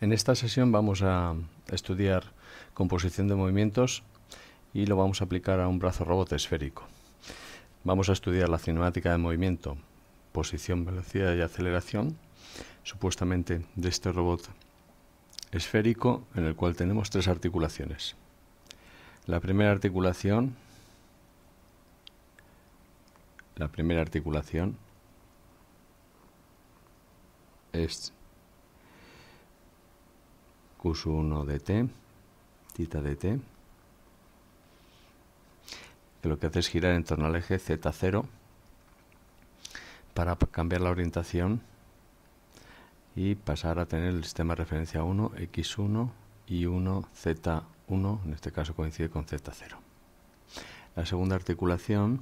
En esta sesión vamos a estudiar composición de movimientos y lo vamos a aplicar a un brazo robot esférico. Vamos a estudiar la cinemática de movimiento, posición, velocidad y aceleración, supuestamente de este robot esférico en el cual tenemos tres articulaciones. La primera articulación la primera articulación es q 1 de T, tita de T, que lo que hace es girar en torno al eje Z0 para cambiar la orientación y pasar a tener el sistema de referencia 1, X1 y 1, Z1, en este caso coincide con Z0. La segunda articulación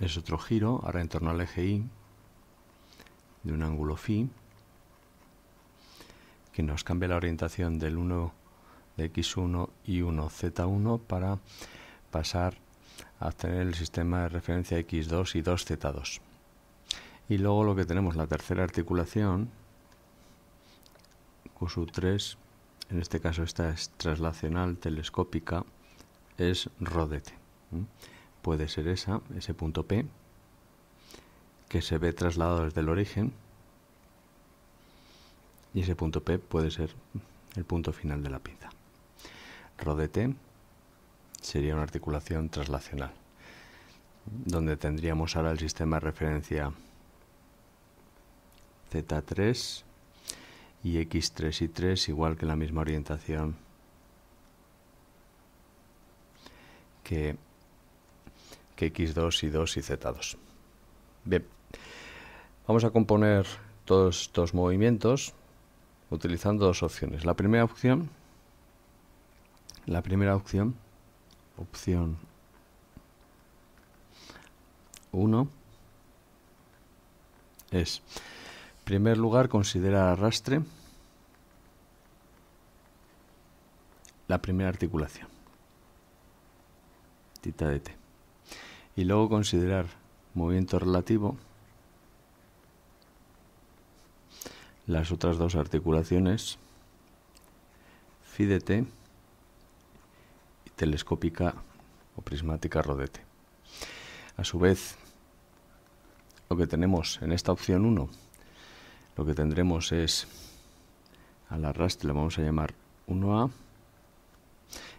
es otro giro, ahora en torno al eje Y, de un ángulo phi, que nos cambia la orientación del 1 de x1 y 1 z1 para pasar a tener el sistema de referencia x2 y 2z2. Y luego lo que tenemos, la tercera articulación, q 3 en este caso esta es traslacional telescópica, es rodete. Puede ser esa, ese punto P, que se ve trasladado desde el origen, y ese punto P puede ser el punto final de la pinza. Rodete sería una articulación traslacional, donde tendríamos ahora el sistema de referencia Z3 y X3 y 3 igual que la misma orientación que, que X2 y 2 y Z2. Bien, vamos a componer todos estos movimientos utilizando dos opciones. La primera opción, la primera opción, opción 1 es, en primer lugar, considerar arrastre la primera articulación, tita de t, y luego considerar movimiento relativo las otras dos articulaciones, FIDET y telescópica o prismática rodete. A su vez, lo que tenemos en esta opción 1, lo que tendremos es al arrastre, le vamos a llamar 1A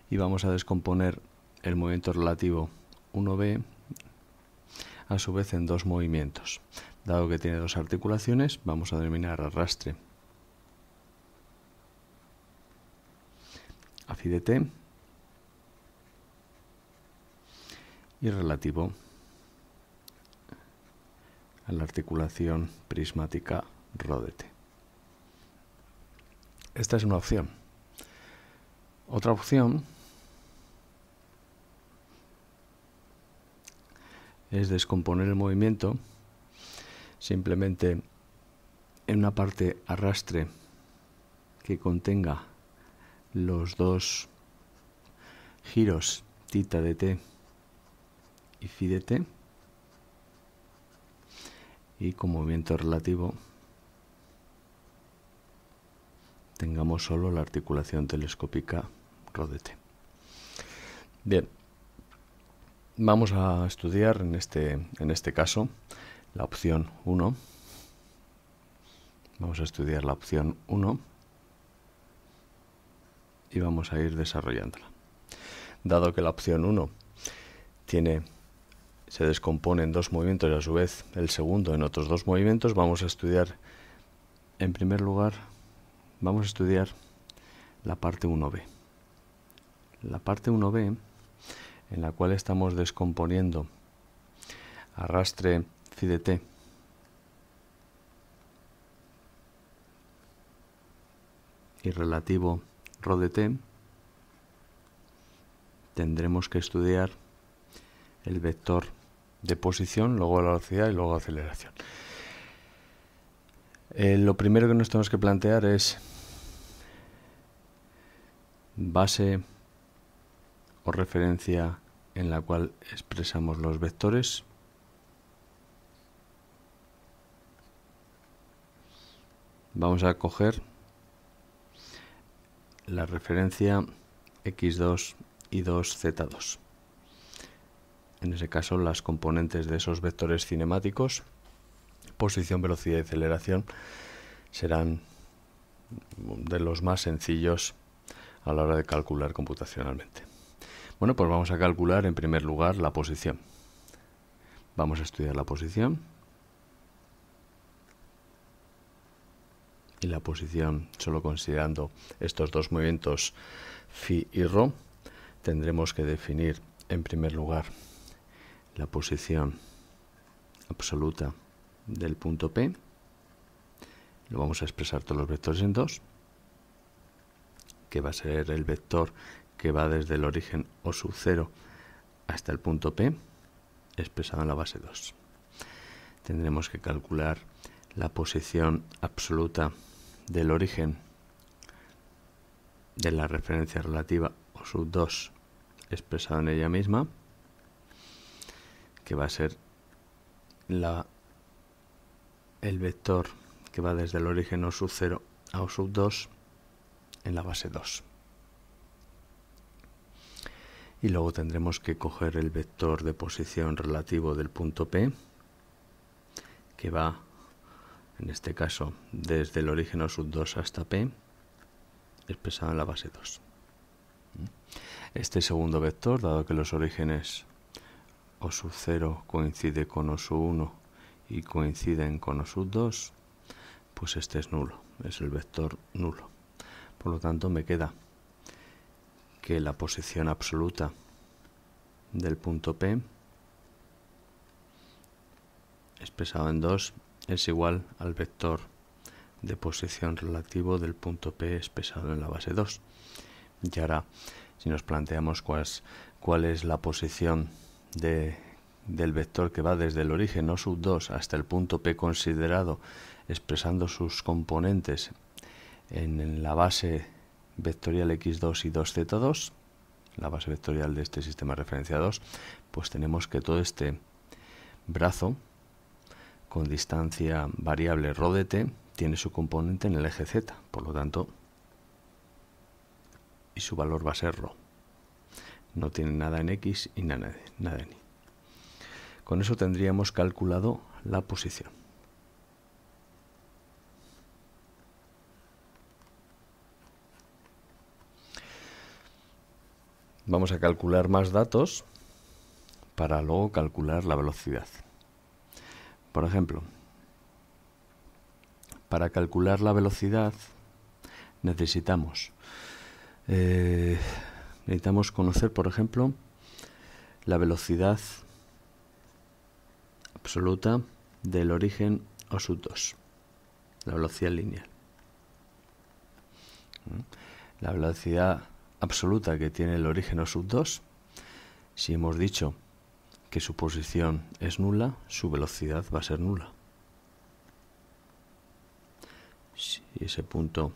y vamos a descomponer el movimiento relativo 1B a su vez en dos movimientos. Dado que tiene dos articulaciones, vamos a denominar arrastre afidete y relativo a la articulación prismática rodete. Esta es una opción. Otra opción es descomponer el movimiento, simplemente en una parte arrastre que contenga los dos giros tita de t y fi de t y con movimiento relativo tengamos solo la articulación telescópica rodete Bien, Vamos a estudiar en este, en este caso la opción 1. Vamos a estudiar la opción 1 y vamos a ir desarrollándola. Dado que la opción 1 tiene se descompone en dos movimientos y a su vez el segundo en otros dos movimientos, vamos a estudiar en primer lugar vamos a estudiar la parte 1b. La parte 1b en la cual estamos descomponiendo. Arrastre t Y relativo t, Tendremos que estudiar el vector de posición, luego la velocidad y luego aceleración. Eh, lo primero que nos tenemos que plantear es base o referencia en la cual expresamos los vectores. Vamos a coger la referencia x2 y 2z2. En ese caso, las componentes de esos vectores cinemáticos, posición, velocidad y aceleración, serán de los más sencillos a la hora de calcular computacionalmente. Bueno, pues vamos a calcular en primer lugar la posición. Vamos a estudiar la posición. Y la posición, solo considerando estos dos movimientos phi y rho, tendremos que definir en primer lugar la posición absoluta del punto P. Lo vamos a expresar todos los vectores en 2, que va a ser el vector que va desde el origen o sub 0 hasta el punto P, expresado en la base 2. Tendremos que calcular la posición absoluta del origen de la referencia relativa o sub 2 expresado en ella misma, que va a ser la, el vector que va desde el origen o sub 0 a o sub 2 en la base 2 y luego tendremos que coger el vector de posición relativo del punto P que va en este caso desde el origen o sub 2 hasta P expresado en la base 2 este segundo vector dado que los orígenes o sub 0 coincide con o sub 1 y coinciden con o sub 2 pues este es nulo es el vector nulo por lo tanto me queda que la posición absoluta del punto P expresado en 2 es igual al vector de posición relativo del punto P expresado en la base 2. Y ahora, si nos planteamos cuál es, la posición del vector que va desde el origen o sub 2 hasta el punto P considerado, expresando sus componentes en, en la base vectorial x2 y 2z2, la base vectorial de este sistema referencia 2, pues tenemos que todo este brazo con distancia variable ρ de t tiene su componente en el eje z, por lo tanto, y su valor va a ser ρ. No tiene nada en x y nada, nada en y. Con eso tendríamos calculado la posición. vamos a calcular más datos para luego calcular la velocidad. Por ejemplo, para calcular la velocidad necesitamos eh, necesitamos conocer, por ejemplo, la velocidad absoluta del origen o 2, la velocidad lineal. La velocidad absoluta que tiene el origen sub 2, si hemos dicho que su posición es nula, su velocidad va a ser nula. Si ese punto,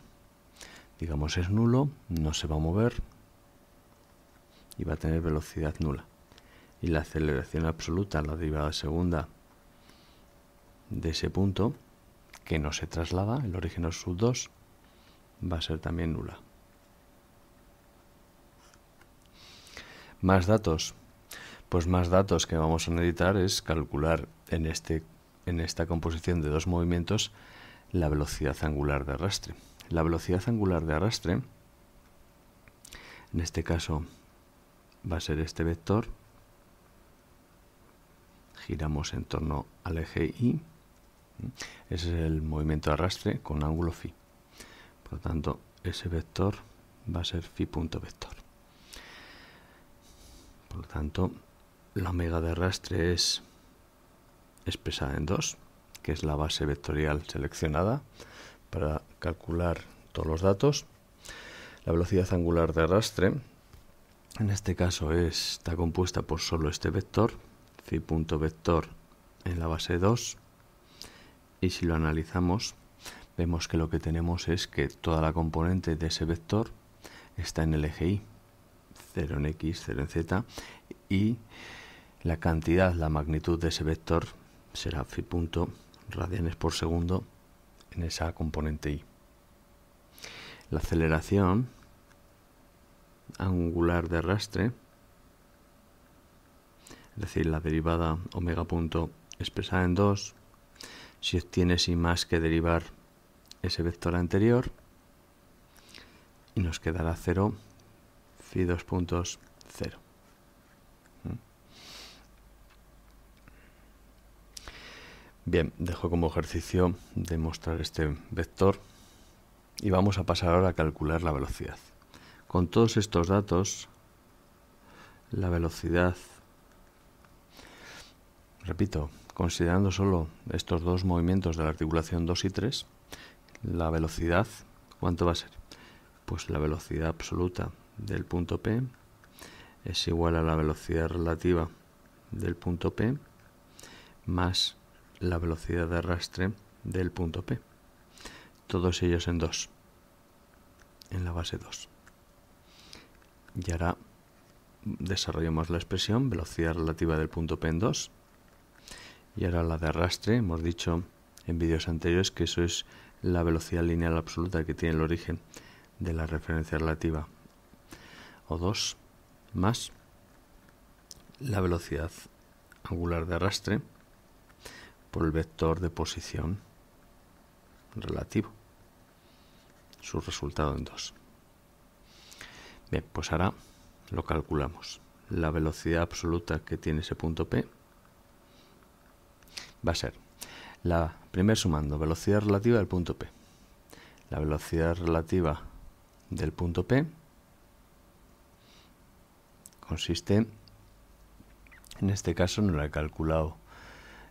digamos, es nulo, no se va a mover y va a tener velocidad nula. Y la aceleración absoluta, la derivada segunda de ese punto, que no se traslada, el origen sub 2, va a ser también nula. Más datos. Pues más datos que vamos a necesitar es calcular en, este, en esta composición de dos movimientos la velocidad angular de arrastre. La velocidad angular de arrastre, en este caso va a ser este vector, giramos en torno al eje Y, ese es el movimiento de arrastre con ángulo phi. Por lo tanto, ese vector va a ser phi punto vector. Por tanto, la omega de arrastre es expresada en 2, que es la base vectorial seleccionada para calcular todos los datos. La velocidad angular de arrastre, en este caso está compuesta por solo este vector, phi vector en la base 2, y si lo analizamos, vemos que lo que tenemos es que toda la componente de ese vector está en el eje i. 0 en x, 0 en z, y la cantidad, la magnitud de ese vector será phi punto radianes por segundo en esa componente y. La aceleración angular de arrastre, es decir, la derivada omega punto expresada en 2, si obtiene sin más que derivar ese vector anterior, y nos quedará 0 2.0. ¿Mm? Bien, dejo como ejercicio demostrar este vector y vamos a pasar ahora a calcular la velocidad. Con todos estos datos, la velocidad, repito, considerando solo estos dos movimientos de la articulación 2 y 3, la velocidad, ¿cuánto va a ser? Pues la velocidad absoluta del punto P es igual a la velocidad relativa del punto P más la velocidad de arrastre del punto P. Todos ellos en 2, en la base 2. Y ahora desarrollamos la expresión velocidad relativa del punto P en 2. Y ahora la de arrastre, hemos dicho en vídeos anteriores que eso es la velocidad lineal absoluta que tiene el origen de la referencia relativa o 2 más la velocidad angular de arrastre por el vector de posición relativo. Su resultado en 2. Bien, pues ahora lo calculamos. La velocidad absoluta que tiene ese punto P va a ser la primer sumando velocidad relativa del punto P. La velocidad relativa del punto P consiste, en este caso no la he calculado,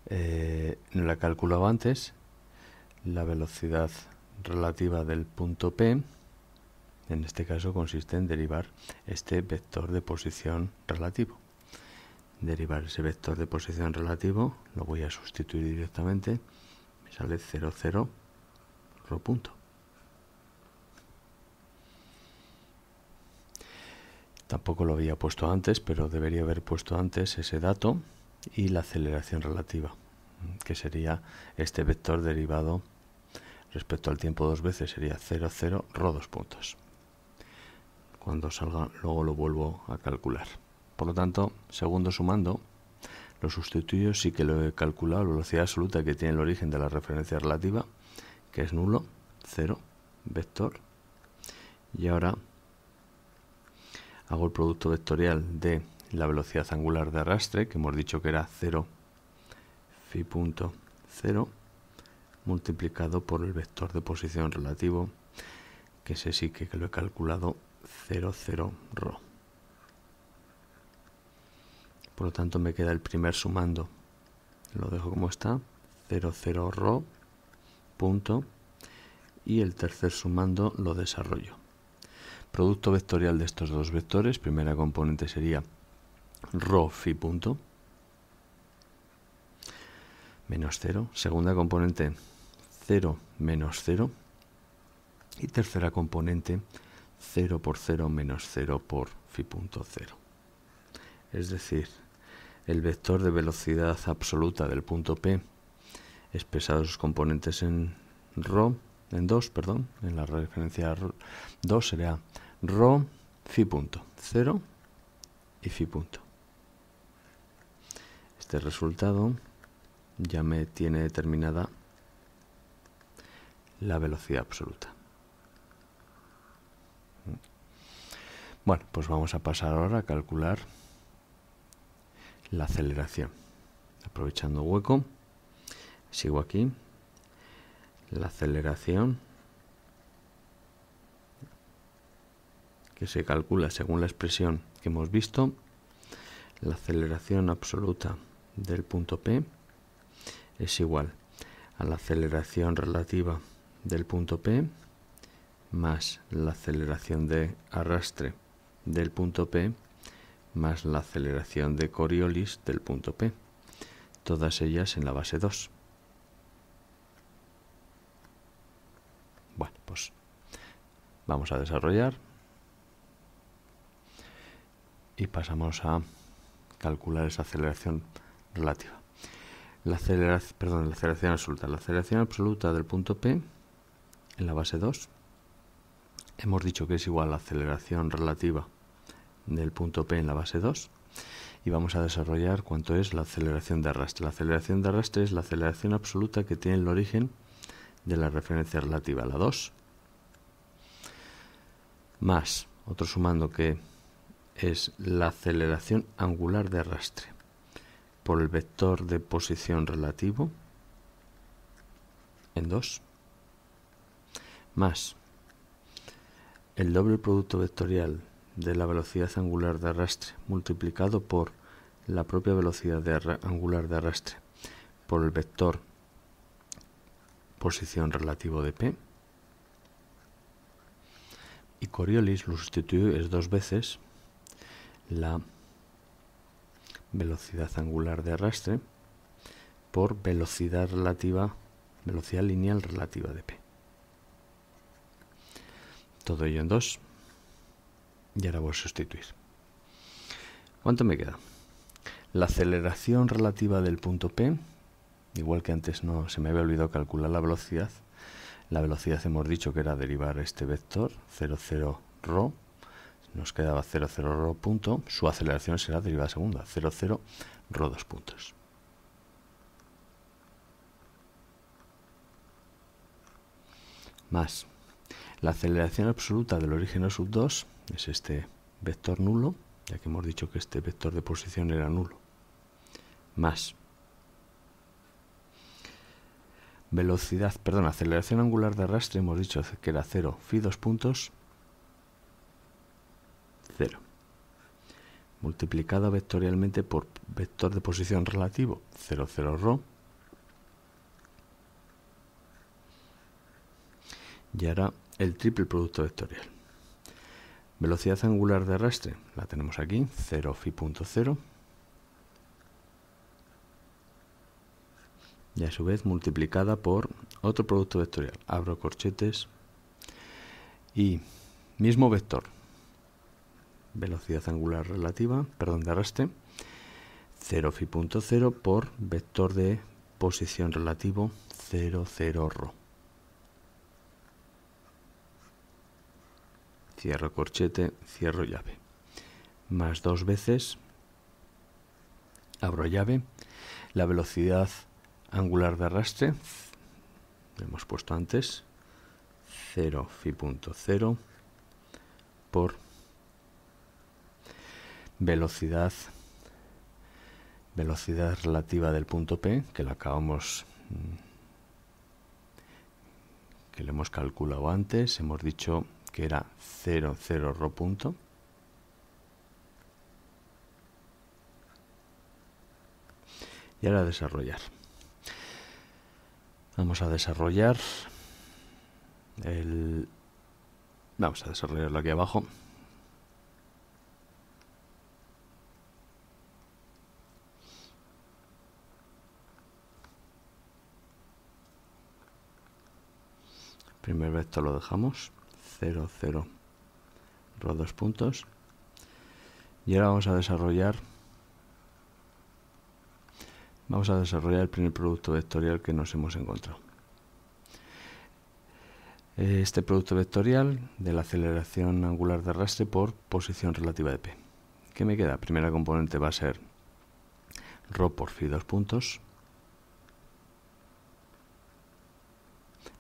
eh, no la calculado antes, la velocidad relativa del punto P, en este caso consiste en derivar este vector de posición relativo. Derivar ese vector de posición relativo, lo voy a sustituir directamente, me sale 0, 0, punto. Tampoco lo había puesto antes, pero debería haber puesto antes ese dato y la aceleración relativa, que sería este vector derivado respecto al tiempo dos veces, sería 0, 0, ro dos puntos. Cuando salga, luego lo vuelvo a calcular. Por lo tanto, segundo sumando, lo sustituyo, sí que lo he calculado, la velocidad absoluta que tiene el origen de la referencia relativa, que es nulo, 0, vector. Y ahora hago el producto vectorial de la velocidad angular de arrastre, que hemos dicho que era 0 phi punto 0 multiplicado por el vector de posición relativo, que sé sí que lo he calculado 0, 0, rho. Por lo tanto me queda el primer sumando, lo dejo como está, 0, 0, rho, punto, y el tercer sumando lo desarrollo. Producto vectorial de estos dos vectores, primera componente sería rho phi punto, menos 0, segunda componente 0 menos 0 y tercera componente 0 por 0 menos 0 por phi punto 0. Es decir, el vector de velocidad absoluta del punto P expresado sus componentes en ro en 2, perdón, en la referencia 2 sería Rho, phi punto 0 y phi punto este resultado ya me tiene determinada la velocidad absoluta bueno pues vamos a pasar ahora a calcular la aceleración aprovechando hueco sigo aquí la aceleración que se calcula según la expresión que hemos visto, la aceleración absoluta del punto P es igual a la aceleración relativa del punto P más la aceleración de arrastre del punto P más la aceleración de Coriolis del punto P, todas ellas en la base 2. Bueno, pues vamos a desarrollar y pasamos a calcular esa aceleración relativa. La aceleración, perdón, la aceleración absoluta. La aceleración absoluta del punto P en la base 2 hemos dicho que es igual a la aceleración relativa del punto P en la base 2 y vamos a desarrollar cuánto es la aceleración de arrastre. La aceleración de arrastre es la aceleración absoluta que tiene el origen de la referencia relativa, a la 2, más otro sumando que es la aceleración angular de arrastre por el vector de posición relativo en 2 más el doble producto vectorial de la velocidad angular de arrastre multiplicado por la propia velocidad angular de arrastre por el vector posición relativo de P y Coriolis lo sustituye es dos veces la velocidad angular de arrastre por velocidad relativa, velocidad lineal relativa de P. Todo ello en dos. Y ahora voy a sustituir. ¿Cuánto me queda? La aceleración relativa del punto P, igual que antes no se me había olvidado calcular la velocidad. La velocidad hemos dicho que era derivar este vector 0,0 ρ nos quedaba 0, 0, punto. Su aceleración será derivada segunda, 0, 0, puntos. Más la aceleración absoluta del origen sub 2 es este vector nulo, ya que hemos dicho que este vector de posición era nulo, más velocidad, perdón, aceleración angular de arrastre, hemos dicho que era 0, fi, dos puntos, multiplicada vectorialmente por vector de posición relativo 00 0, Y hará el triple producto vectorial. Velocidad angular de arrastre, la tenemos aquí, 0 fi.0. Y a su vez multiplicada por otro producto vectorial. Abro corchetes y mismo vector, velocidad angular relativa, perdón, de arrastre, 0 0 por vector de posición relativo 0, 0, ro. Cierro corchete, cierro llave. Más dos veces, abro llave, la velocidad angular de arrastre, lo hemos puesto antes, 0 cero por velocidad velocidad relativa del punto P, que la acabamos mm, que le hemos calculado antes, hemos dicho que era 0, 0 ro punto. Y ahora desarrollar. Vamos a desarrollar el vamos a desarrollarlo aquí abajo. primer vector lo dejamos 0 0 dos puntos y ahora vamos a desarrollar vamos a desarrollar el primer producto vectorial que nos hemos encontrado este producto vectorial de la aceleración angular de arrastre por posición relativa de P. ¿Qué me queda? Primera componente va a ser ρ por fi, dos puntos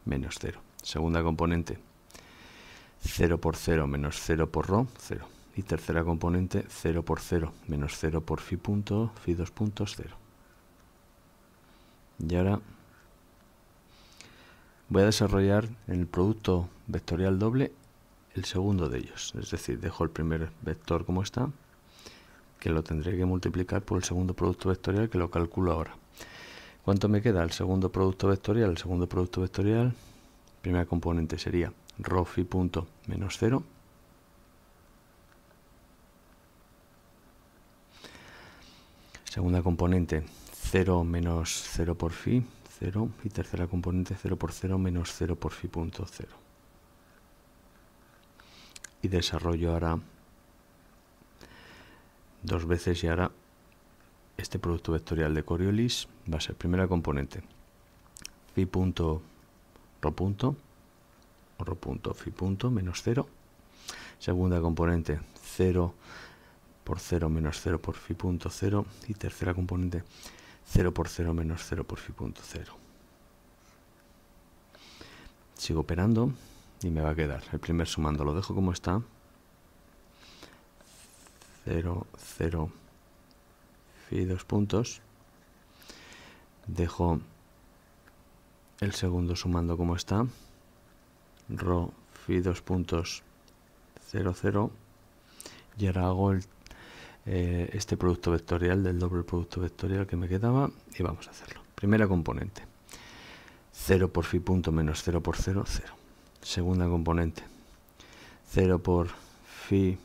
menos 0. Segunda componente, 0 por 0 menos 0 por ρ, 0. Y tercera componente, 0 por 0 menos 0 por φ punto, fi dos puntos, 0. Y ahora voy a desarrollar en el producto vectorial doble el segundo de ellos. Es decir, dejo el primer vector como está, que lo tendré que multiplicar por el segundo producto vectorial que lo calculo ahora. ¿Cuánto me queda el segundo producto vectorial? El segundo producto vectorial primera componente sería rofi punto menos 0. Segunda componente 0 menos 0 por fi 0 y tercera componente 0 por 0 menos 0 por phi punto 0. Y desarrollo ahora dos veces y ahora este producto vectorial de Coriolis va a ser primera componente fi punto ro punto, ro punto, fi punto, menos 0. Segunda componente, 0 por 0 menos 0 por fi punto 0. Y tercera componente, 0 por 0 menos 0 por fi punto 0. Sigo operando y me va a quedar el primer sumando, lo dejo como está. 0, 0, fi dos puntos. Dejo el segundo sumando como está, ro phi 2 puntos 0, 0, y ahora hago eh, este producto vectorial del doble producto vectorial que me quedaba y vamos a hacerlo. Primera componente, 0 por phi punto menos 0 por 0, 0. Segunda componente, 0 por phi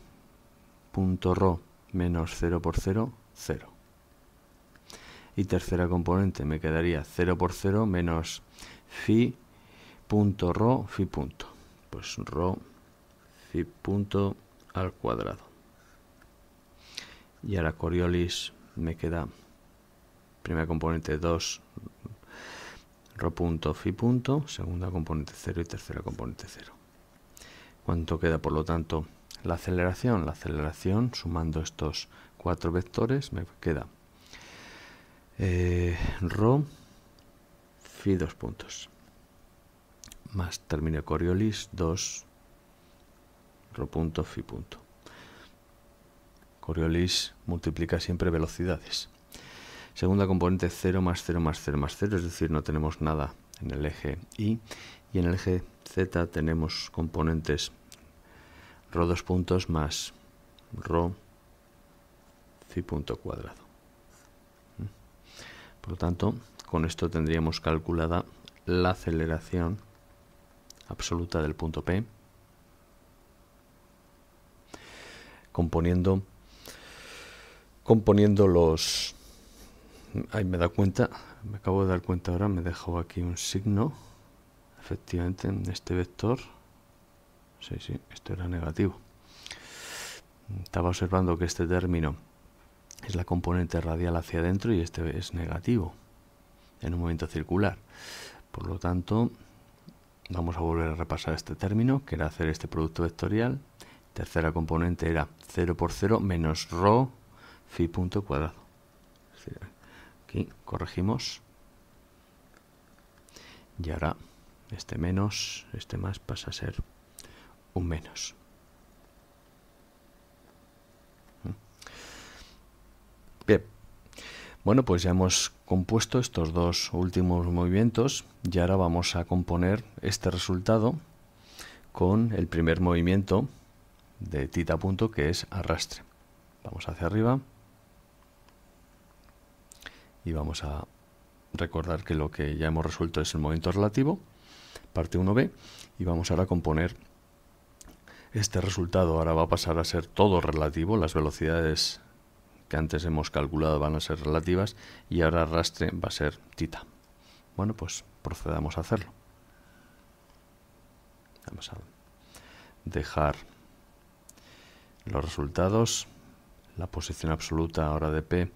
punto rho menos 0 por 0, 0 y tercera componente me quedaría 0 por 0 menos phi punto rho phi punto pues rho phi punto al cuadrado y ahora Coriolis me queda primera componente 2 rho punto phi punto segunda componente 0 y tercera componente 0 cuánto queda por lo tanto la aceleración la aceleración sumando estos cuatro vectores me queda eh, Rho phi dos puntos más término Coriolis 2 ro punto phi punto. Coriolis multiplica siempre velocidades. Segunda componente 0 más cero más 0 más cero, es decir, no tenemos nada en el eje Y y en el eje Z tenemos componentes ro dos puntos más ro phi punto cuadrado. Por lo tanto, con esto tendríamos calculada la aceleración absoluta del punto P, componiendo, componiendo los... Ahí me da cuenta, me acabo de dar cuenta ahora, me dejo aquí un signo, efectivamente, en este vector. Sí, sí, esto era negativo. Estaba observando que este término es la componente radial hacia adentro y este es negativo en un momento circular. Por lo tanto, vamos a volver a repasar este término, que era hacer este producto vectorial. Tercera componente era 0 por 0 menos ρ phi punto cuadrado. Aquí corregimos. Y ahora este menos, este más pasa a ser un menos. Bien. Bueno, pues ya hemos compuesto estos dos últimos movimientos y ahora vamos a componer este resultado con el primer movimiento de tita punto que es arrastre. Vamos hacia arriba y vamos a recordar que lo que ya hemos resuelto es el movimiento relativo, parte 1b, y vamos ahora a componer este resultado. Ahora va a pasar a ser todo relativo, las velocidades que antes hemos calculado van a ser relativas y ahora arrastre va a ser tita. Bueno, pues procedamos a hacerlo. Vamos a dejar los resultados. La posición absoluta ahora de P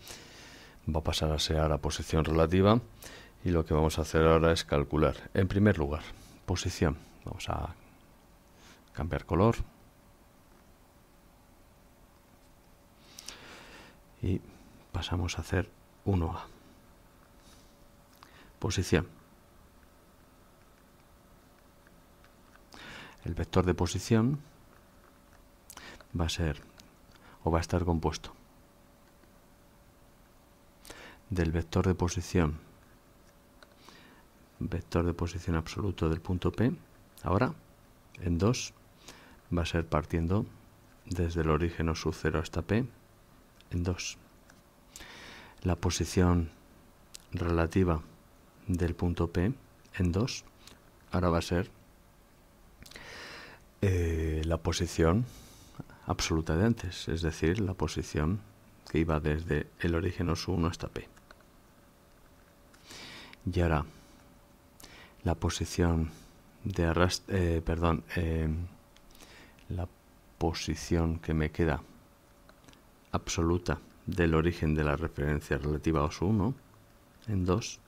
va a pasar a ser a la posición relativa y lo que vamos a hacer ahora es calcular. En primer lugar, posición. Vamos a cambiar color. y pasamos a hacer 1A. Posición. El vector de posición va a ser o va a estar compuesto del vector de posición vector de posición absoluto del punto P ahora en 2 va a ser partiendo desde el origen o sub 0 hasta P en 2. La posición relativa del punto P en 2 ahora va a ser eh, la posición absoluta de antes, es decir, la posición que iba desde el origen os 1 hasta P. Y ahora la posición de eh, perdón, eh, la posición que me queda absoluta del origen de la referencia relativa a OS1 en 2.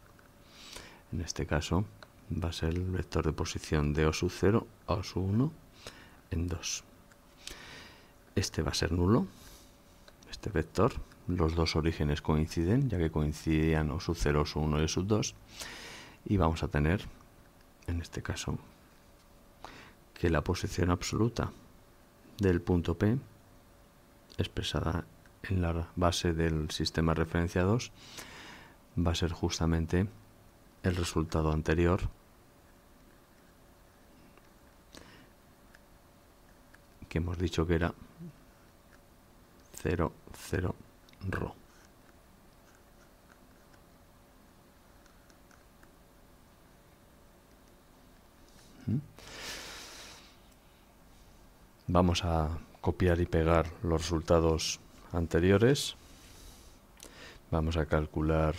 En este caso va a ser el vector de posición de OSU0 a OSU1 en 2. Este va a ser nulo, este vector. Los dos orígenes coinciden, ya que coincidían OSU0, o 1 y OSU2. Y vamos a tener, en este caso, que la posición absoluta del punto P expresada en la base del sistema referencia 2 va a ser justamente el resultado anterior que hemos dicho que era 0, 0, ro. Vamos a copiar y pegar los resultados anteriores. Vamos a calcular,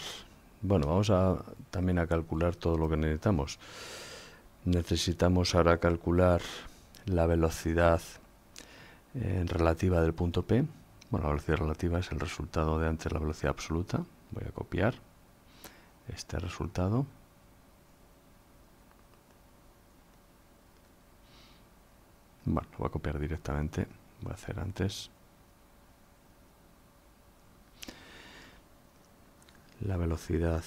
bueno, vamos a también a calcular todo lo que necesitamos. Necesitamos ahora calcular la velocidad eh, relativa del punto P. Bueno, la velocidad relativa es el resultado de antes la velocidad absoluta. Voy a copiar este resultado. Bueno, lo voy a copiar directamente voy a hacer antes la velocidad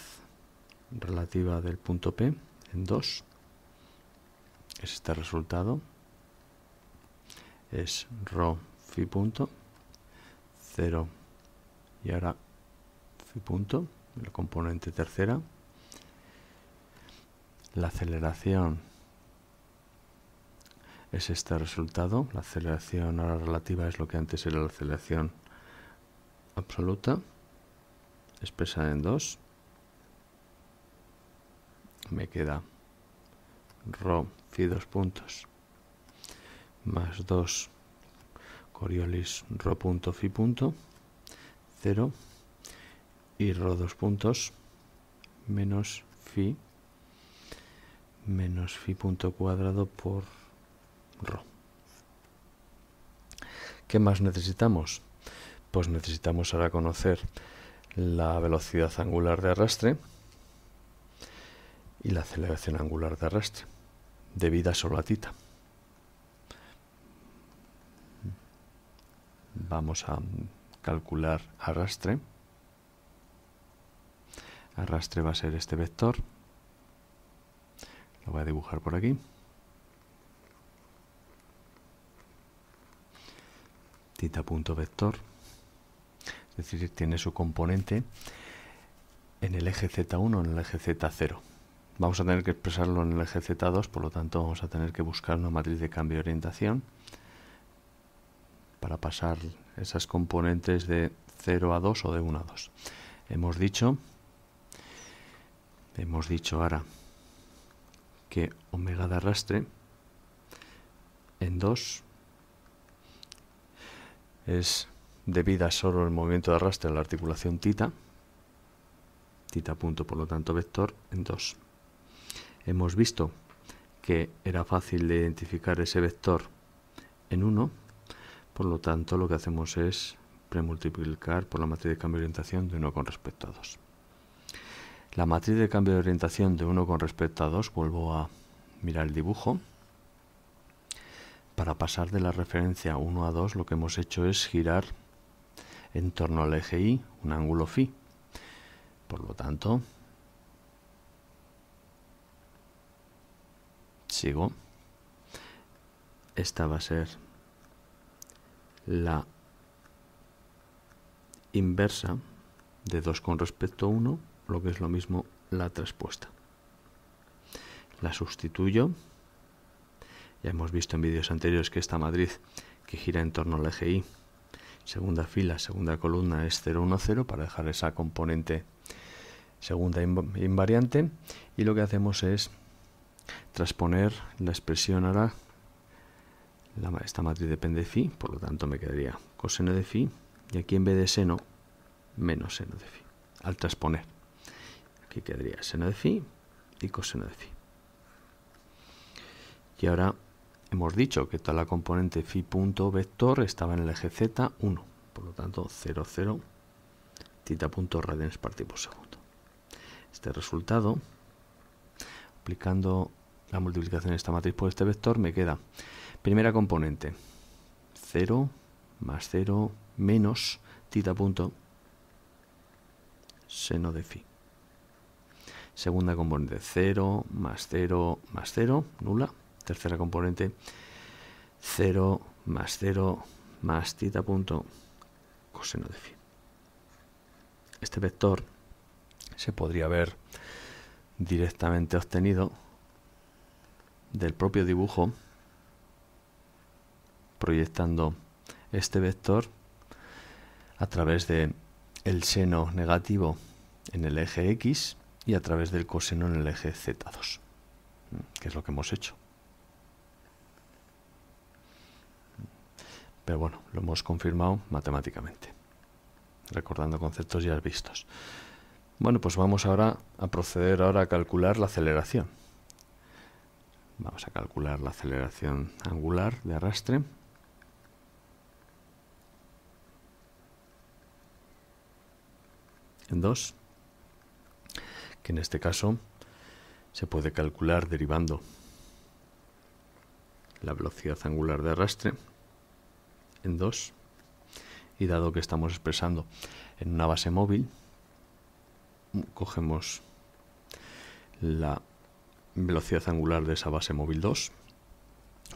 relativa del punto P en 2 es este resultado es rho fi punto 0 y ahora fi punto la componente tercera la aceleración es este resultado. La aceleración ahora relativa es lo que antes era la aceleración absoluta, expresada en 2. Me queda rho fi dos puntos más 2 Coriolis rho punto fi punto 0 y rho dos puntos menos fi menos fi punto cuadrado por ¿Qué más necesitamos? Pues necesitamos ahora conocer la velocidad angular de arrastre y la aceleración angular de arrastre debida a tita. Vamos a calcular arrastre. Arrastre va a ser este vector. Lo voy a dibujar por aquí. vector es decir, tiene su componente en el eje Z1 o en el eje Z0. Vamos a tener que expresarlo en el eje Z2, por lo tanto vamos a tener que buscar una matriz de cambio de orientación para pasar esas componentes de 0 a 2 o de 1 a 2. Hemos dicho, hemos dicho ahora que omega de arrastre en 2 es debida solo al movimiento de arrastre de la articulación tita, tita punto por lo tanto vector en 2. Hemos visto que era fácil de identificar ese vector en 1, por lo tanto lo que hacemos es premultiplicar por la matriz de cambio de orientación de 1 con respecto a 2. La matriz de cambio de orientación de 1 con respecto a 2, vuelvo a mirar el dibujo, para pasar de la referencia 1 a 2 lo que hemos hecho es girar en torno al eje Y un ángulo phi. Por lo tanto, sigo. Esta va a ser la inversa de 2 con respecto a 1, lo que es lo mismo la traspuesta. La sustituyo ya hemos visto en vídeos anteriores que esta matriz que gira en torno al eje Y, segunda fila, segunda columna es 1, 0, para dejar esa componente segunda invariante y lo que hacemos es transponer la expresión ahora la, esta matriz depende de phi, por lo tanto me quedaría coseno de phi y aquí en vez de seno menos seno de phi al transponer aquí quedaría seno de phi y coseno de phi y ahora hemos dicho que toda la componente fi punto vector estaba en el eje z1, por lo tanto 0, 0, tita punto radianes partido por segundo. Este resultado, aplicando la multiplicación de esta matriz por este vector, me queda primera componente 0 más 0 menos tita punto seno de fi. Segunda componente 0 más 0 más 0, nula tercera componente 0 más 0 más teta punto coseno de phi. Este vector se podría haber directamente obtenido del propio dibujo proyectando este vector a través de el seno negativo en el eje X y a través del coseno en el eje Z2, que es lo que hemos hecho. Pero bueno, lo hemos confirmado matemáticamente, recordando conceptos ya vistos. Bueno, pues vamos ahora a proceder ahora a calcular la aceleración. Vamos a calcular la aceleración angular de arrastre. En 2, que en este caso se puede calcular derivando la velocidad angular de arrastre en 2 y dado que estamos expresando en una base móvil, cogemos la velocidad angular de esa base móvil 2.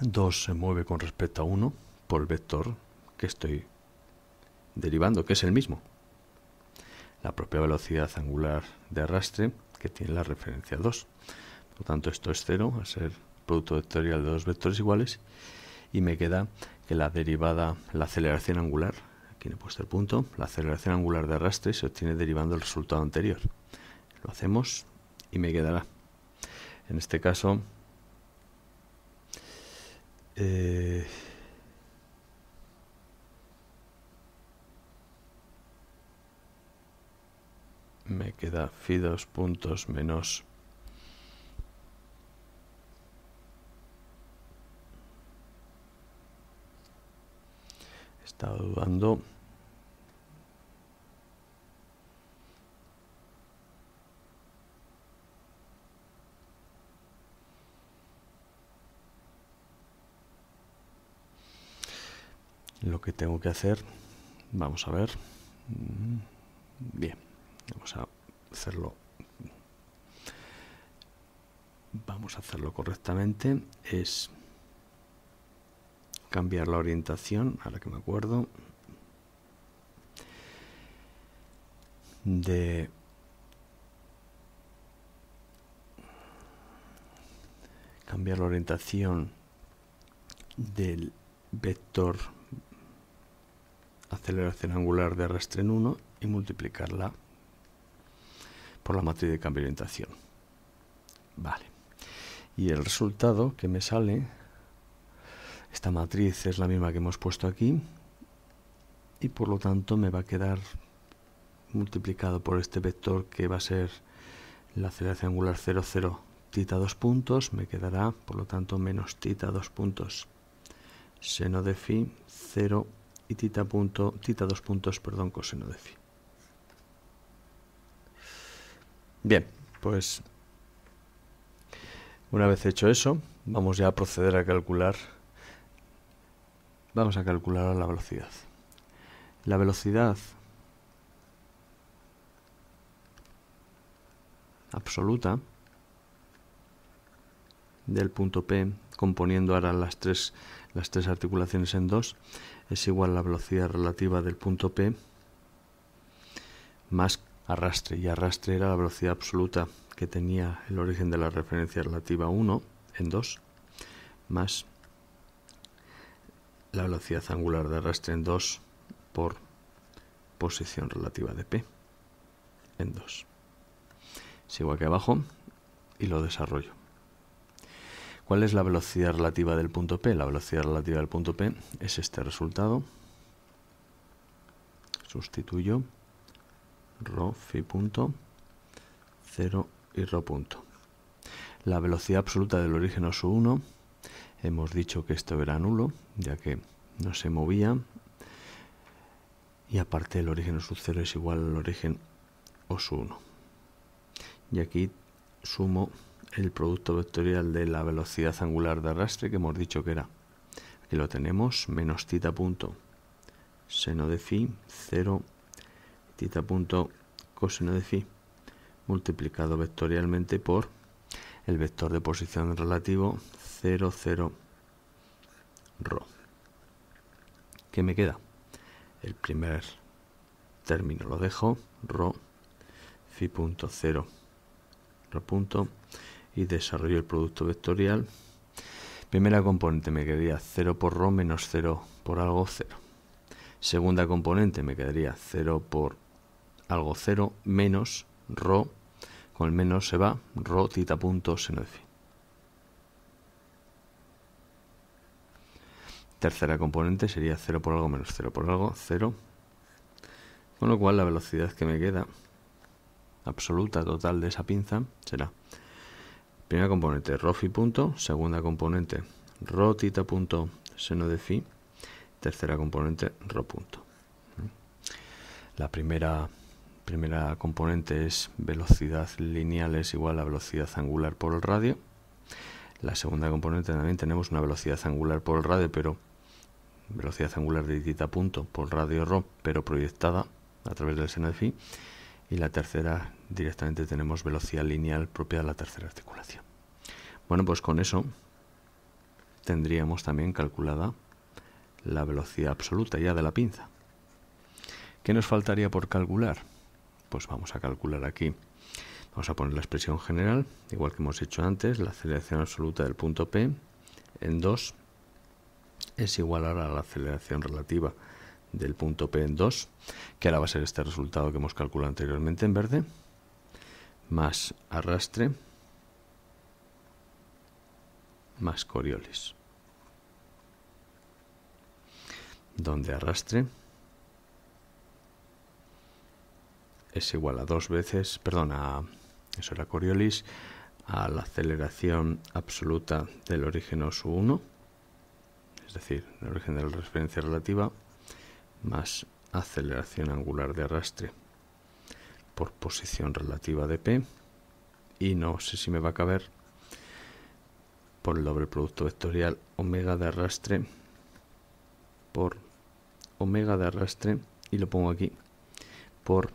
2 se mueve con respecto a 1 por el vector que estoy derivando, que es el mismo. La propia velocidad angular de arrastre que tiene la referencia 2. Por lo tanto, esto es 0, a ser producto vectorial de dos vectores iguales, y me queda que la derivada, la aceleración angular, aquí le he puesto el punto, la aceleración angular de arrastre se obtiene derivando el resultado anterior. Lo hacemos y me quedará. En este caso, eh, me queda phi dos puntos menos Estaba dudando. Lo que tengo que hacer, vamos a ver. Mm, bien, vamos a hacerlo. Vamos a hacerlo correctamente. Es cambiar la orientación, ahora que me acuerdo, de cambiar la orientación del vector aceleración angular de arrastre en 1 y multiplicarla por la matriz de cambio de orientación. Vale. Y el resultado que me sale esta matriz es la misma que hemos puesto aquí y por lo tanto me va a quedar multiplicado por este vector que va a ser la aceleración angular 0, 0, tita 2 puntos, me quedará por lo tanto menos tita 2 puntos, seno de phi 0 y tita, punto, tita 2 puntos, perdón, coseno de phi. Bien, pues una vez hecho eso, vamos ya a proceder a calcular Vamos a calcular la velocidad. La velocidad absoluta del punto P, componiendo ahora las tres, las tres articulaciones en dos, es igual a la velocidad relativa del punto P más arrastre. Y arrastre era la velocidad absoluta que tenía el origen de la referencia relativa 1 en 2 más la velocidad angular de arrastre en 2 por posición relativa de P en 2. Sigo aquí abajo y lo desarrollo. ¿Cuál es la velocidad relativa del punto P? La velocidad relativa del punto P es este resultado. Sustituyo ro phi punto 0 y ρ punto. La velocidad absoluta del origen su 1 hemos dicho que esto era nulo ya que no se movía y aparte el origen o sub 0 es igual al origen o 1 y aquí sumo el producto vectorial de la velocidad angular de arrastre que hemos dicho que era aquí lo tenemos menos tita punto seno de phi 0 tita punto coseno de phi multiplicado vectorialmente por el vector de posición relativo 0, 0, ρ. ¿Qué me queda? El primer término lo dejo, ρ, phi punto 0, punto, y desarrollo el producto vectorial. Primera componente me quedaría 0 por ρ menos 0 por algo 0. Segunda componente me quedaría 0 por algo 0 menos ρ con el menos se va rotita punto seno de fi. Tercera componente sería 0 por algo menos 0 por algo, 0. Con lo cual la velocidad que me queda absoluta total de esa pinza será primera componente ro, phi punto, segunda componente rotita punto seno de fi, tercera componente ro, punto. La primera primera componente es velocidad lineal es igual a velocidad angular por el radio. La segunda componente también tenemos una velocidad angular por el radio, pero velocidad angular de a punto por radio ρ, pero proyectada a través del seno de phi. Y la tercera directamente tenemos velocidad lineal propia de la tercera articulación. Bueno, pues con eso tendríamos también calculada la velocidad absoluta ya de la pinza. ¿Qué nos faltaría por calcular? pues vamos a calcular aquí. Vamos a poner la expresión general, igual que hemos hecho antes, la aceleración absoluta del punto P en 2 es igual a la aceleración relativa del punto P en 2, que ahora va a ser este resultado que hemos calculado anteriormente en verde, más arrastre, más Coriolis, donde arrastre es igual a dos veces, perdón, a, eso era Coriolis, a la aceleración absoluta del origen su 1, es decir, el origen de la referencia relativa, más aceleración angular de arrastre por posición relativa de P, y no sé si me va a caber por el doble producto vectorial omega de arrastre por omega de arrastre y lo pongo aquí por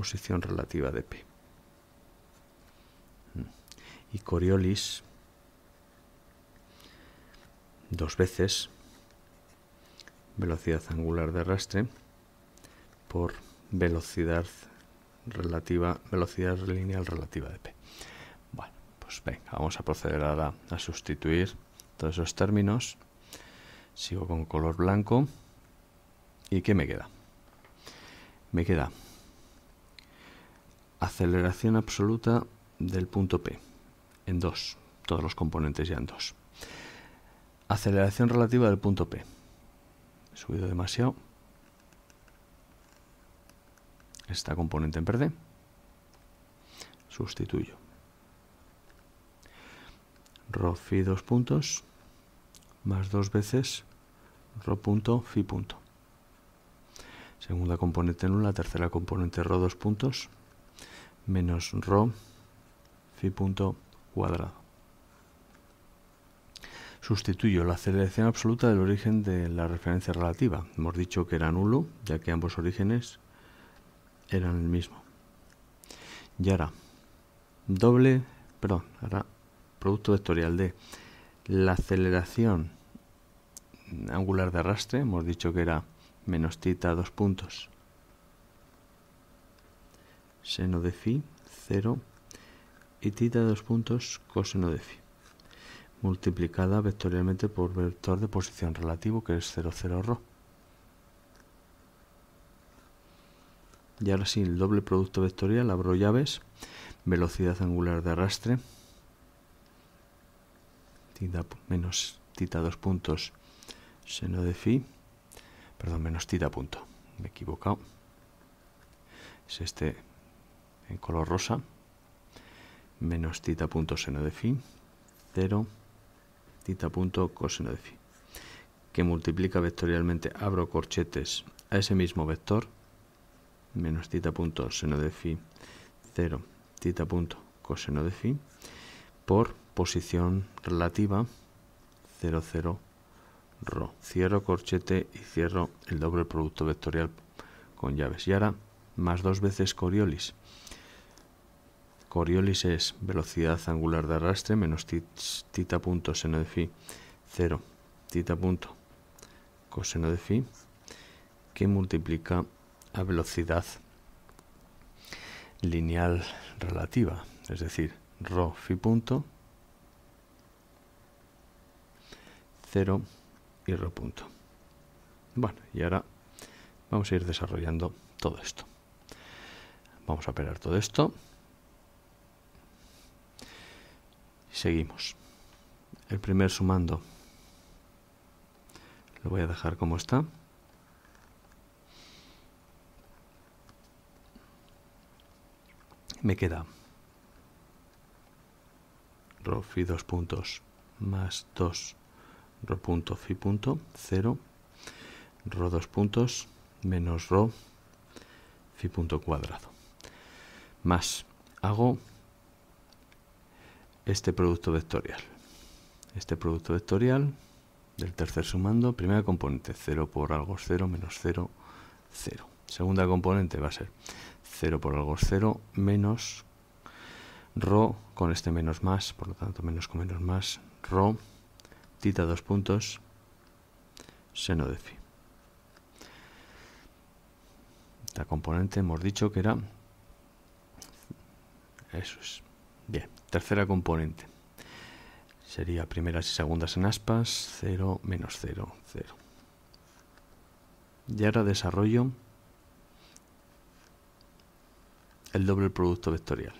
posición relativa de P. Mm. Y Coriolis dos veces velocidad angular de arrastre por velocidad relativa, velocidad lineal relativa de P. Bueno, pues venga, vamos a proceder ahora a sustituir todos esos términos. Sigo con color blanco. ¿Y qué me queda? Me queda aceleración absoluta del punto P en 2, todos los componentes ya en 2. Aceleración relativa del punto P. He subido demasiado. Esta componente en verde. Sustituyo. Rho phi dos puntos más dos veces rho punto phi punto. Segunda componente en tercera componente rho dos puntos menos rho phi punto cuadrado. Sustituyo la aceleración absoluta del origen de la referencia relativa. Hemos dicho que era nulo, ya que ambos orígenes eran el mismo. Y ahora, doble, perdón, ahora producto vectorial de la aceleración angular de arrastre, hemos dicho que era menos tita dos puntos seno de phi 0 y tita dos puntos coseno de phi multiplicada vectorialmente por vector de posición relativo que es 0, 0, ro Y ahora sí, el doble producto vectorial, abro llaves, velocidad angular de arrastre, tita menos tita dos puntos seno de phi, perdón, menos tita punto, me he equivocado, es este en color rosa, menos tita punto seno de phi, 0, tita punto coseno de phi, que multiplica vectorialmente, abro corchetes, a ese mismo vector, menos tita punto seno de phi, 0, tita punto coseno de phi, por posición relativa, 0, 0, ro. Cierro corchete y cierro el doble producto vectorial con llaves. Y ahora más dos veces Coriolis. Coriolis es velocidad angular de arrastre menos tita punto seno de fi, cero, tita punto coseno de phi que multiplica a velocidad lineal relativa, es decir, ro phi punto cero y ro punto. Bueno, y ahora vamos a ir desarrollando todo esto. Vamos a operar todo esto. seguimos. El primer sumando lo voy a dejar como está. Me queda ro fi dos puntos más dos. ro punto fi punto Cero. ro dos puntos menos ro fi punto cuadrado más hago este producto vectorial. Este producto vectorial del tercer sumando, primera componente 0 por algo 0 menos 0, 0. Segunda componente va a ser 0 por algo 0 menos rho con este menos más, por lo tanto menos con menos más, rho tita dos puntos, seno de phi. Esta componente hemos dicho que era... Eso es. Bien, tercera componente. Sería primeras y segundas en aspas, 0 menos 0, 0. Y ahora desarrollo el doble producto vectorial.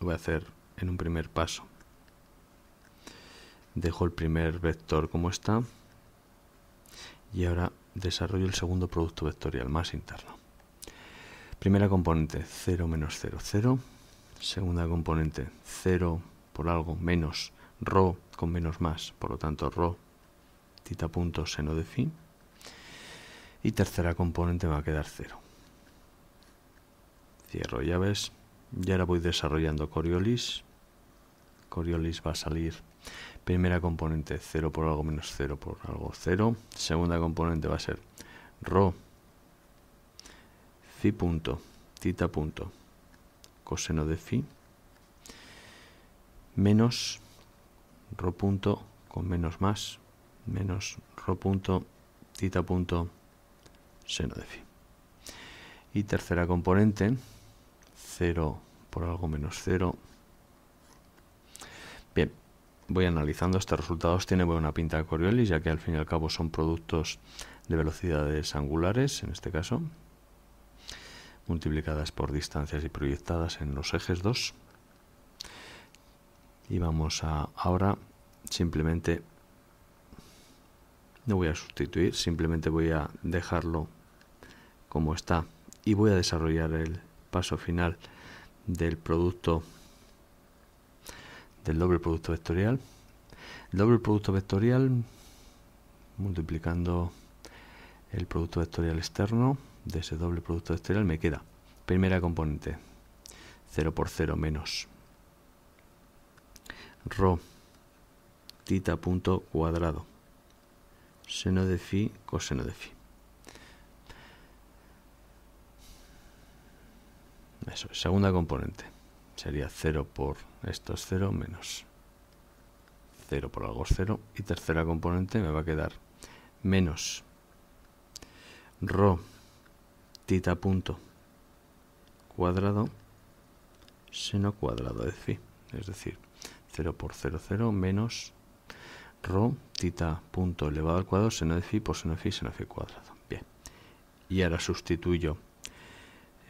Lo voy a hacer en un primer paso. Dejo el primer vector como está y ahora desarrollo el segundo producto vectorial más interno. Primera componente 0 menos 0, 0 segunda componente 0 por algo menos ro con menos más, por lo tanto ρ tita punto seno de phi. Y tercera componente va a quedar 0. Cierro llaves ya ahora voy desarrollando Coriolis. Coriolis va a salir primera componente 0 por algo menos 0 por algo 0. Segunda componente va a ser ro, phi punto, tita punto, coseno de phi menos rho punto con menos más menos rho punto tita punto seno de phi. Y tercera componente, 0 por algo menos 0. Bien, voy analizando. Estos resultados tiene buena pinta de Coriolis, ya que al fin y al cabo son productos de velocidades angulares, en este caso, multiplicadas por distancias y proyectadas en los ejes 2. Y vamos a ahora simplemente, no voy a sustituir, simplemente voy a dejarlo como está y voy a desarrollar el paso final del producto del doble producto vectorial. doble producto vectorial multiplicando el producto vectorial externo de ese doble producto exterior me queda primera componente 0 por 0 menos rho tita punto cuadrado seno de phi coseno de phi eso segunda componente sería 0 por esto es 0 menos 0 por algo es 0 y tercera componente me va a quedar menos rho tita punto cuadrado seno cuadrado de phi, es decir, 0 por 0, 0 menos rho tita punto elevado al cuadrado seno de phi por seno de phi seno de phi cuadrado. Bien, y ahora sustituyo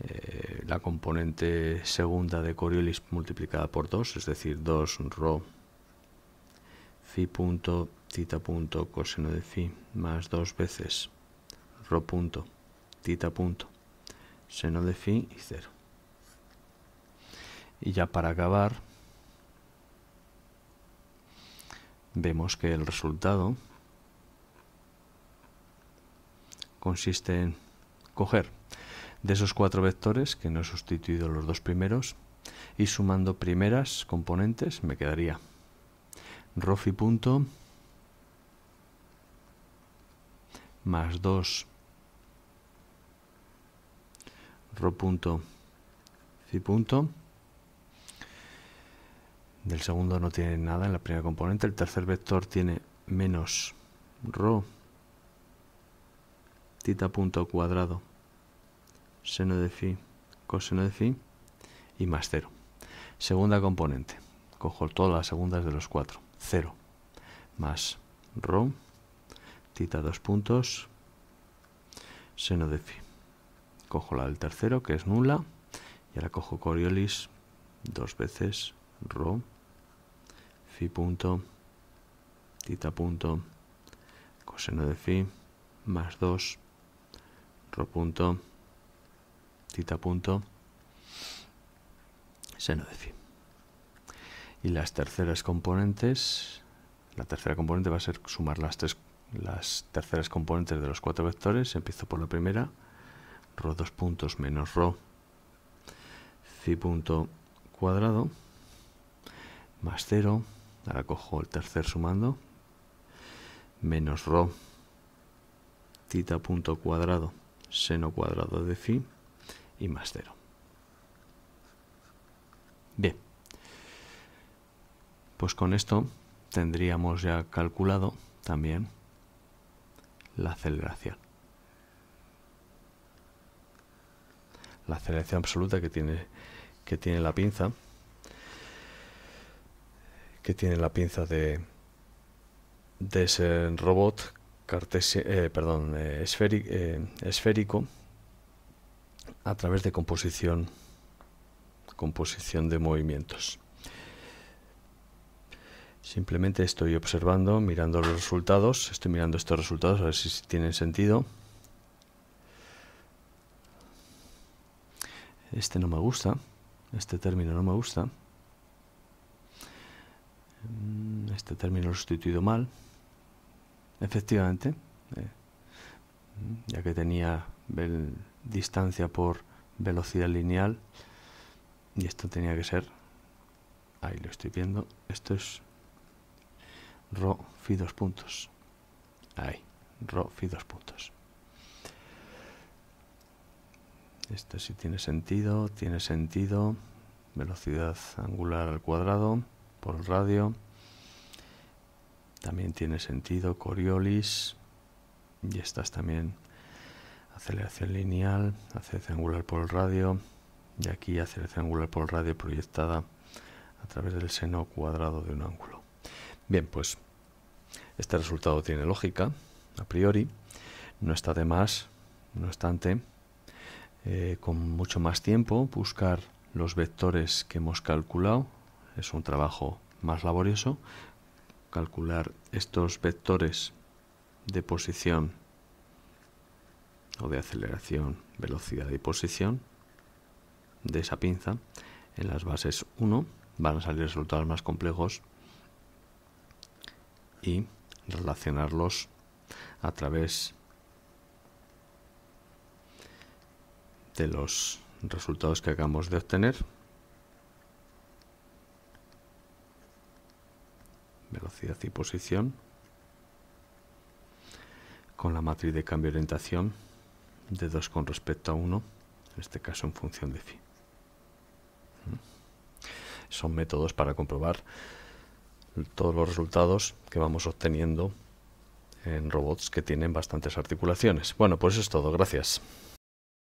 eh, la componente segunda de Coriolis multiplicada por 2, es decir, 2 rho phi punto tita punto coseno de phi más 2 veces rho punto punto seno de fin y cero y ya para acabar vemos que el resultado consiste en coger de esos cuatro vectores que no he sustituido los dos primeros y sumando primeras componentes me quedaría rofi punto más 2 Rho punto, fi punto. Del segundo no tiene nada en la primera componente. El tercer vector tiene menos ro tita punto cuadrado seno de phi coseno de phi y más cero Segunda componente. Cojo todas las segundas de los cuatro. cero más rho, tita dos puntos, seno de phi cojo la del tercero que es nula y ahora cojo Coriolis dos veces rho phi punto tita punto coseno de phi más 2 rho punto tita punto seno de phi y las terceras componentes la tercera componente va a ser sumar las tres las terceras componentes de los cuatro vectores empiezo por la primera Rho dos puntos menos Rho, phi punto cuadrado más cero, ahora cojo el tercer sumando, menos Rho, tita punto cuadrado seno cuadrado de phi y más cero. Bien, pues con esto tendríamos ya calculado también la aceleración. la excelencia absoluta que tiene, que tiene la pinza, que tiene la pinza de, de ese robot eh, perdón, eh, eh, esférico a través de composición, composición de movimientos. Simplemente estoy observando, mirando los resultados, estoy mirando estos resultados a ver si tienen sentido. Este no me gusta. Este término no me gusta. Mm, este término lo he sustituido mal. Efectivamente, eh, ya que tenía distancia por velocidad lineal, y esto tenía que ser, ahí lo estoy viendo, esto es rho phi dos puntos. Ahí, rho phi dos puntos. Esto sí tiene sentido, tiene sentido. Velocidad angular al cuadrado por el radio. También tiene sentido Coriolis. Y estas también. Aceleración lineal, aceleración angular por el radio. Y aquí aceleración angular por el radio proyectada a través del seno cuadrado de un ángulo. Bien, pues este resultado tiene lógica, a priori. No está de más, no obstante, eh, con mucho más tiempo buscar los vectores que hemos calculado. Es un trabajo más laborioso. Calcular estos vectores de posición o de aceleración, velocidad y posición de esa pinza en las bases 1 van a salir resultados más complejos y relacionarlos a través de los resultados que acabamos de obtener. Velocidad y posición. Con la matriz de cambio de orientación de 2 con respecto a 1, en este caso en función de phi. Mm. Son métodos para comprobar todos los resultados que vamos obteniendo en robots que tienen bastantes articulaciones. Bueno, pues eso es todo. Gracias.